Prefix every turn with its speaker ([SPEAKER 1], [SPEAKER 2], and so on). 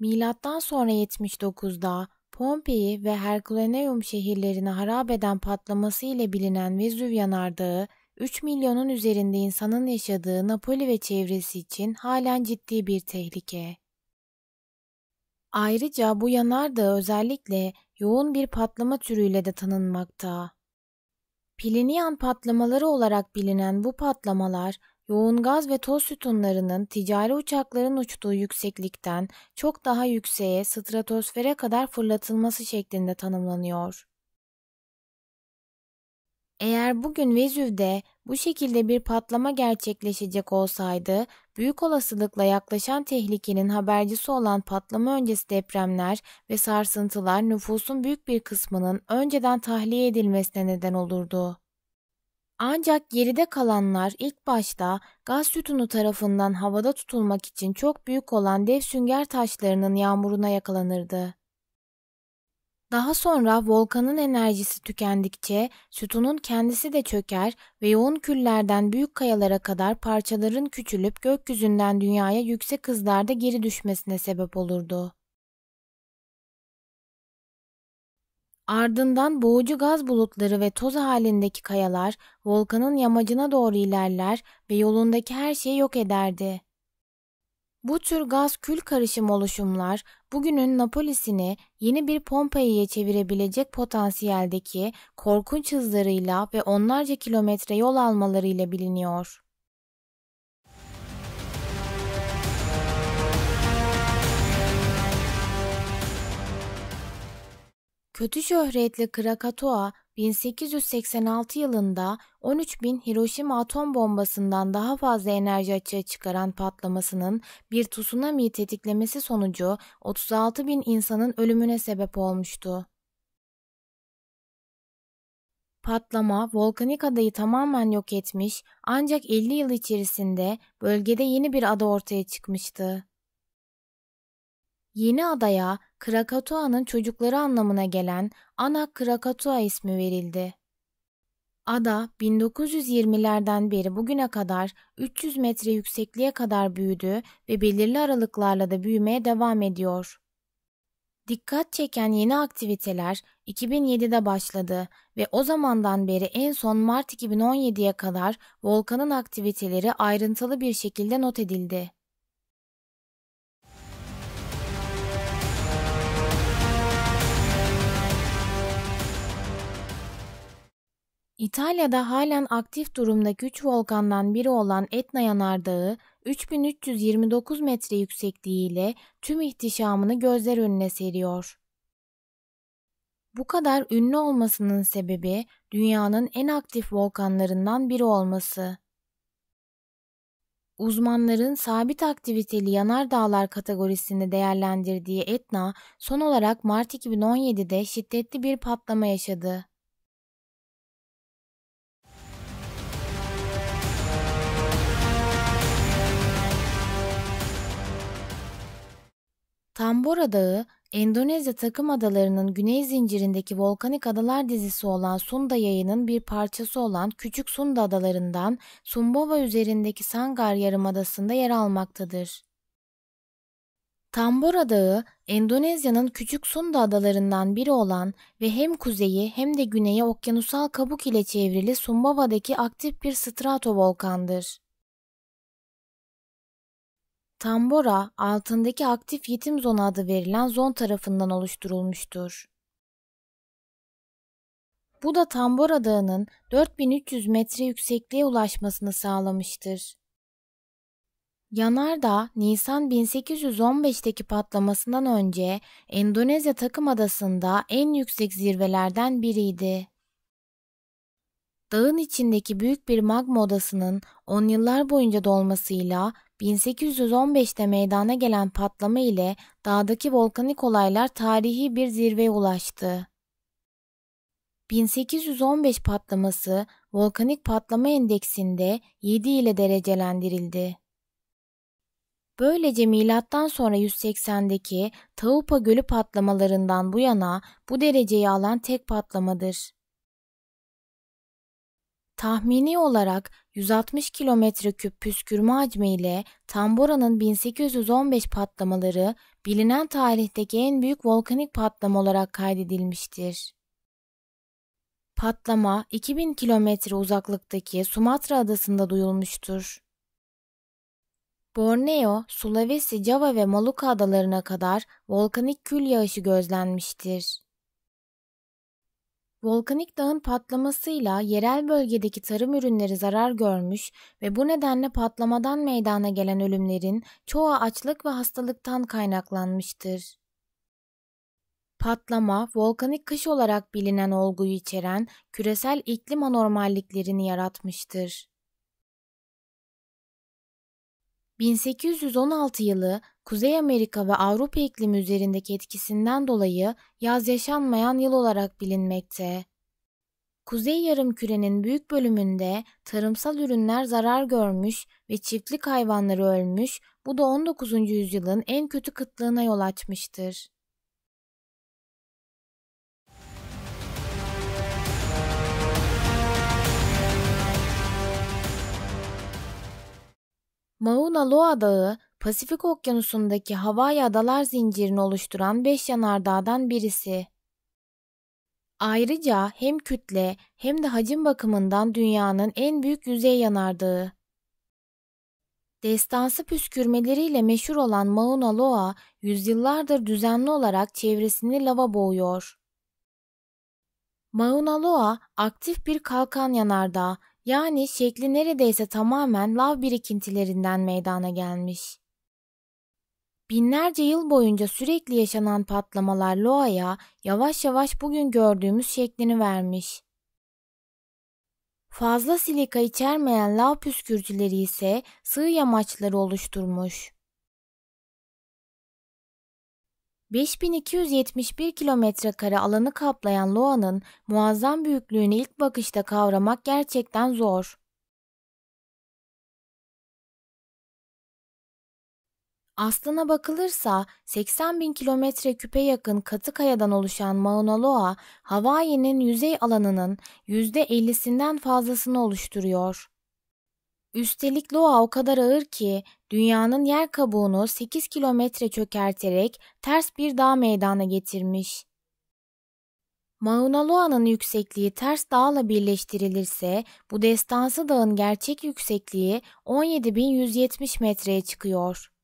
[SPEAKER 1] Milattan sonra 79'da Pompei ve Herculaneum şehirlerini harap eden patlaması ile bilinen Vesuv yanardağı 3 milyonun üzerinde insanın yaşadığı Napoli ve çevresi için halen ciddi bir tehlike. Ayrıca bu yanardağ özellikle yoğun bir patlama türüyle de tanınmakta. Plinian patlamaları olarak bilinen bu patlamalar yoğun gaz ve toz sütunlarının ticari uçakların uçtuğu yükseklikten çok daha yükseğe stratosfere kadar fırlatılması şeklinde tanımlanıyor. Eğer bugün Vezüv'de bu şekilde bir patlama gerçekleşecek olsaydı, büyük olasılıkla yaklaşan tehlikenin habercisi olan patlama öncesi depremler ve sarsıntılar nüfusun büyük bir kısmının önceden tahliye edilmesine neden olurdu. Ancak geride kalanlar ilk başta gaz sütunu tarafından havada tutulmak için çok büyük olan dev sünger taşlarının yağmuruna yakalanırdı. Daha sonra volkanın enerjisi tükendikçe sütunun kendisi de çöker ve yoğun küllerden büyük kayalara kadar parçaların küçülüp gökyüzünden dünyaya yüksek hızlarda geri düşmesine sebep olurdu. Ardından boğucu gaz bulutları ve toz halindeki kayalar volkanın yamacına doğru ilerler ve yolundaki her şeyi yok ederdi. Bu tür gaz kül karışım oluşumlar bugünün Napolis'ini yeni bir Pompei'ye çevirebilecek potansiyeldeki korkunç hızlarıyla ve onlarca kilometre yol almalarıyla biliniyor. Kötü şöhretli Krakatoa 1886 yılında 13 bin Hiroşima atom bombasından daha fazla enerji açığa çıkaran patlamasının bir tsunami tetiklemesi sonucu 36 bin insanın ölümüne sebep olmuştu. Patlama volkanik adayı tamamen yok etmiş ancak 50 yıl içerisinde bölgede yeni bir ada ortaya çıkmıştı. Yeni adaya Krakatoa'nın çocukları anlamına gelen Ana Krakatoa ismi verildi. Ada 1920'lerden beri bugüne kadar 300 metre yüksekliğe kadar büyüdü ve belirli aralıklarla da büyümeye devam ediyor. Dikkat çeken yeni aktiviteler 2007'de başladı ve o zamandan beri en son Mart 2017'ye kadar volkanın aktiviteleri ayrıntılı bir şekilde not edildi. İtalya'da halen aktif durumda güç volkandan biri olan Etna yanardağı 3329 metre yüksekliğiyle tüm ihtişamını gözler önüne seriyor. Bu kadar ünlü olmasının sebebi dünyanın en aktif volkanlarından biri olması. Uzmanların sabit aktiviteli yanardağlar kategorisini değerlendirdiği Etna son olarak Mart 2017'de şiddetli bir patlama yaşadı. Tambora Dağı, Endonezya takım adalarının güney zincirindeki volkanik adalar dizisi olan Sunda yayının bir parçası olan Küçük Sunda adalarından Sumbawa üzerindeki Sangar yarımadasında yer almaktadır. Tambora Dağı, Endonezya'nın Küçük Sunda adalarından biri olan ve hem kuzeyi hem de güneyi okyanusal kabuk ile çevrili Sumbawa'daki aktif bir strato volkandır. Tambora altındaki aktif yetim zonu adı verilen zon tarafından oluşturulmuştur. Bu da Tambora Dağı'nın 4300 metre yüksekliğe ulaşmasını sağlamıştır. Yanardağ, Nisan 1815'teki patlamasından önce Endonezya takım adasında en yüksek zirvelerden biriydi. Dağın içindeki büyük bir magma odasının 10 yıllar boyunca dolmasıyla 1815'te meydana gelen patlama ile dağdaki volkanik olaylar tarihi bir zirveye ulaştı. 1815 patlaması volkanik patlama endeksinde 7 ile derecelendirildi. Böylece milattan sonra 180'deki Taupa Gölü patlamalarından bu yana bu dereceyi alan tek patlamadır tahmini olarak 160 kilometre küp püskürme hacmiyle Tambora'nın 1815 patlamaları bilinen tarihteki en büyük volkanik patlama olarak kaydedilmiştir. Patlama 2000 kilometre uzaklıktaki Sumatra adasında duyulmuştur. Borneo, Sulawesi, Java ve Maluka adalarına kadar volkanik kül yağışı gözlenmiştir. Volkanik dağın patlamasıyla yerel bölgedeki tarım ürünleri zarar görmüş ve bu nedenle patlamadan meydana gelen ölümlerin çoğu açlık ve hastalıktan kaynaklanmıştır. Patlama, volkanik kış olarak bilinen olguyu içeren küresel iklim anormalliklerini yaratmıştır. 1816 yılı Kuzey Amerika ve Avrupa iklimi üzerindeki etkisinden dolayı yaz yaşanmayan yıl olarak bilinmekte. Kuzey yarımkürenin büyük bölümünde tarımsal ürünler zarar görmüş ve çiftlik hayvanları ölmüş, bu da 19. yüzyılın en kötü kıtlığına yol açmıştır. Mauna Loa Dağı Pasifik Okyanusu'ndaki Hawaii adalar zincirini oluşturan 5 yanardağdan birisi. Ayrıca hem kütle hem de hacim bakımından dünyanın en büyük yüzey yanardağı. Destansı püskürmeleriyle meşhur olan Mauna Loa yüzyıllardır düzenli olarak çevresini lava boğuyor. Mauna Loa aktif bir kalkan yanardağ yani şekli neredeyse tamamen lav birikintilerinden meydana gelmiş. Binlerce yıl boyunca sürekli yaşanan patlamalar Loa'ya yavaş yavaş bugün gördüğümüz şeklini vermiş. Fazla silika içermeyen lav püskürtüleri ise sığ yamaçları oluşturmuş. 5271 kilometre kare alanı kaplayan Loa'nın muazzam büyüklüğünü ilk bakışta kavramak gerçekten zor. Aslına bakılırsa 80 bin kilometre küpe yakın katı kayadan oluşan Mauna Loa, Hawaii'nin yüzey alanının %50'sinden fazlasını oluşturuyor. Üstelik Loa o kadar ağır ki dünyanın yer kabuğunu 8 kilometre çökerterek ters bir dağ meydana getirmiş. Mauna Loa'nın yüksekliği ters dağla birleştirilirse bu destansı dağın gerçek yüksekliği 17.170 metreye çıkıyor.